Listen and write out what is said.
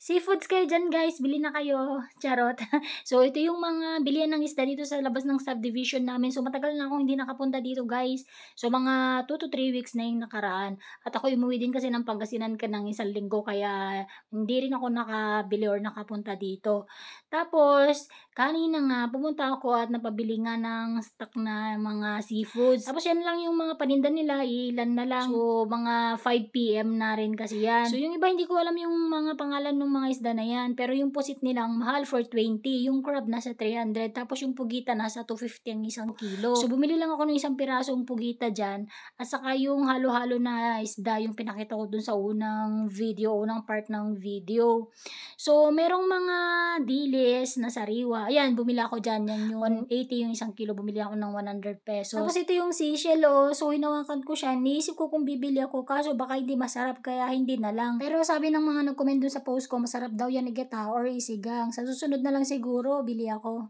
Seafoods kayo dyan guys, bili na kayo. Charot. so, ito yung mga bilian ng isda dito sa labas ng subdivision namin. So, matagal na akong hindi nakapunta dito guys. So, mga 2 to 3 weeks na yung nakaraan. At ako umuwi din kasi ng Pangasinan ka ng isang linggo. Kaya, hindi rin ako nakabili or nakapunta dito. Tapos, kanina nga, pumunta ako at napabili nga ng stock na mga seafoods. Tapos, yan lang yung mga paninda nila. Ilan na lang. So, mga 5pm na rin kasi yan. So, yung iba hindi ko alam yung mga pangalan ng yung mga isda na yan. Pero yung pusit nila ang mahal for 20, yung crab nasa 300, tapos yung pugita nasa 250 ang isang kilo. So bumili lang ako ng isang pirasong pugita dyan, at saka yung halo-halo na isda, yung pinakita ko dun sa unang video, unang part ng video. So merong mga diles na sariwa. Ayan, bumili ako dyan, yan yung 180 yung isang kilo, bumili ako ng 100 pesos. Tapos ito yung seashell, oh. so hinawakan ko siya, niisip ko kung bibili ako, kaso baka hindi masarap, kaya hindi na lang. Pero sabi ng mga nag-comment dun sa post ko, masarap daw yan igata or isigang. Sa susunod na lang siguro, bili ako.